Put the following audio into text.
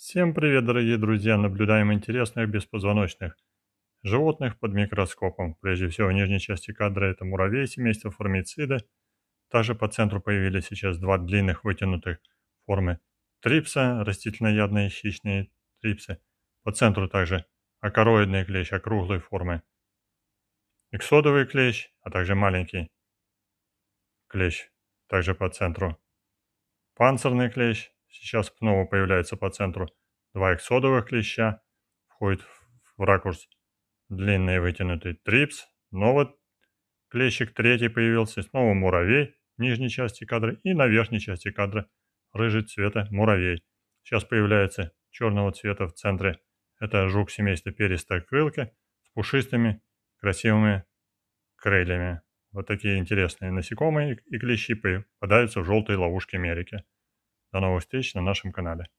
Всем привет, дорогие друзья! Наблюдаем интересных беспозвоночных животных под микроскопом. Прежде всего, в нижней части кадра это муравей семейства формицида. Также по центру появились сейчас два длинных вытянутых формы трипса, растительноядные хищные трипсы. По центру также акароидный клещ округлой формы, эксодовый клещ, а также маленький клещ, также по центру панцирный клещ, Сейчас снова появляется по центру. Два эксодовых клеща. Входит в ракурс длинный вытянутый трипс. Новый клещик третий появился. снова муравей в нижней части кадра. И на верхней части кадра рыжий цвета муравей. Сейчас появляется черного цвета в центре. Это жук семейства перистокрылки с пушистыми красивыми крыльями. Вот такие интересные насекомые и клещи попадаются в желтые ловушки Америки. До новых встреч на нашем канале.